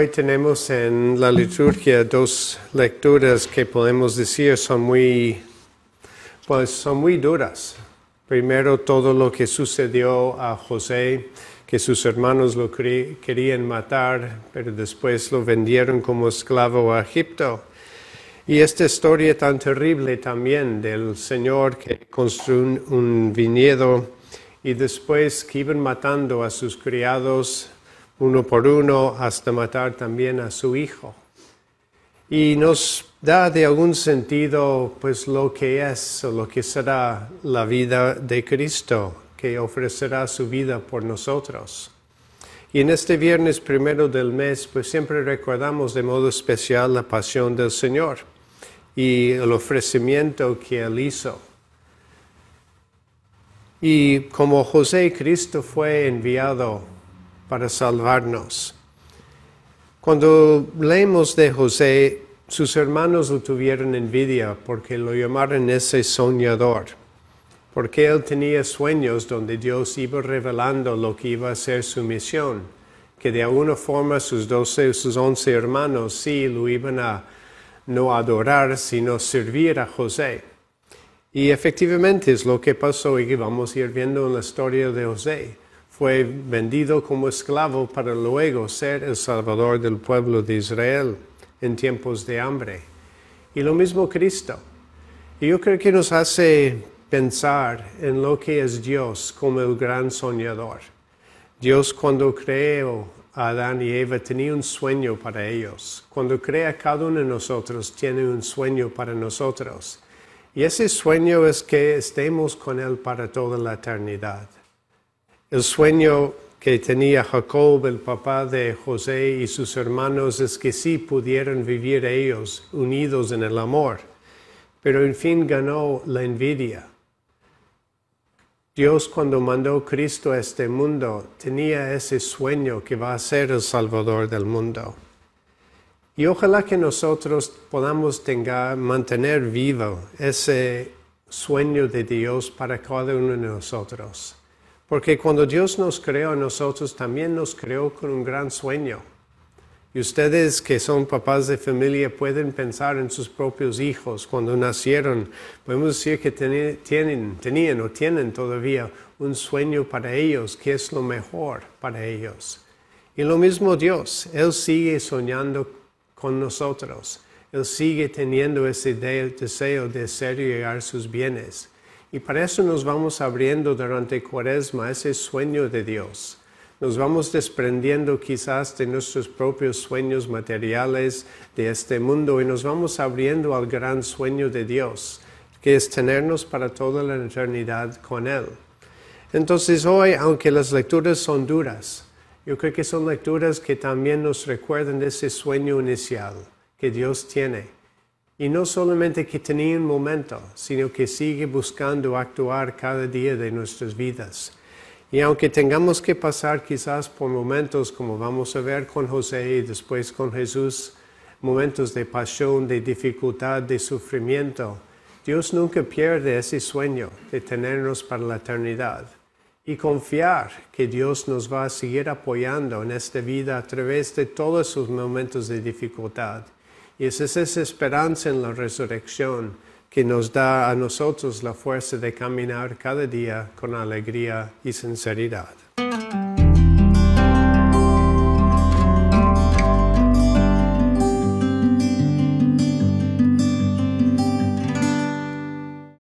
hoy tenemos en la liturgia dos lecturas que podemos decir son muy, pues son muy duras. Primero, todo lo que sucedió a José, que sus hermanos lo querían matar, pero después lo vendieron como esclavo a Egipto. Y esta historia tan terrible también del Señor que construyó un viñedo y después que iban matando a sus criados uno por uno hasta matar también a su hijo. Y nos da de algún sentido pues lo que es o lo que será la vida de Cristo, que ofrecerá su vida por nosotros. Y en este viernes primero del mes, pues siempre recordamos de modo especial la pasión del Señor y el ofrecimiento que Él hizo. Y como José Cristo fue enviado para salvarnos. Cuando leemos de José, sus hermanos lo tuvieron envidia porque lo llamaron ese soñador, porque él tenía sueños donde Dios iba revelando lo que iba a ser su misión, que de alguna forma sus doce, sus once hermanos sí lo iban a no adorar, sino servir a José. Y efectivamente es lo que pasó y que vamos a ir viendo en la historia de José fue vendido como esclavo para luego ser el salvador del pueblo de Israel en tiempos de hambre. Y lo mismo Cristo. Y yo creo que nos hace pensar en lo que es Dios como el gran soñador. Dios cuando creó a Adán y Eva tenía un sueño para ellos. Cuando crea cada uno de nosotros tiene un sueño para nosotros. Y ese sueño es que estemos con Él para toda la eternidad. El sueño que tenía Jacob, el papá de José y sus hermanos, es que sí pudieran vivir ellos unidos en el amor. Pero en fin ganó la envidia. Dios cuando mandó Cristo a este mundo tenía ese sueño que va a ser el Salvador del mundo. Y ojalá que nosotros podamos mantener vivo ese sueño de Dios para cada uno de nosotros. Porque cuando Dios nos creó a nosotros, también nos creó con un gran sueño. Y ustedes que son papás de familia pueden pensar en sus propios hijos cuando nacieron. Podemos decir que tienen, tenían o tienen todavía un sueño para ellos, que es lo mejor para ellos. Y lo mismo Dios, Él sigue soñando con nosotros. Él sigue teniendo ese deseo de ser y llegar sus bienes. Y para eso nos vamos abriendo durante Cuaresma ese sueño de Dios. Nos vamos desprendiendo quizás de nuestros propios sueños materiales de este mundo y nos vamos abriendo al gran sueño de Dios, que es tenernos para toda la eternidad con Él. Entonces hoy, aunque las lecturas son duras, yo creo que son lecturas que también nos recuerdan de ese sueño inicial que Dios tiene y no solamente que tenía un momento, sino que sigue buscando actuar cada día de nuestras vidas. Y aunque tengamos que pasar quizás por momentos como vamos a ver con José y después con Jesús, momentos de pasión, de dificultad, de sufrimiento, Dios nunca pierde ese sueño de tenernos para la eternidad y confiar que Dios nos va a seguir apoyando en esta vida a través de todos sus momentos de dificultad y es esa esperanza en la resurrección que nos da a nosotros la fuerza de caminar cada día con alegría y sinceridad.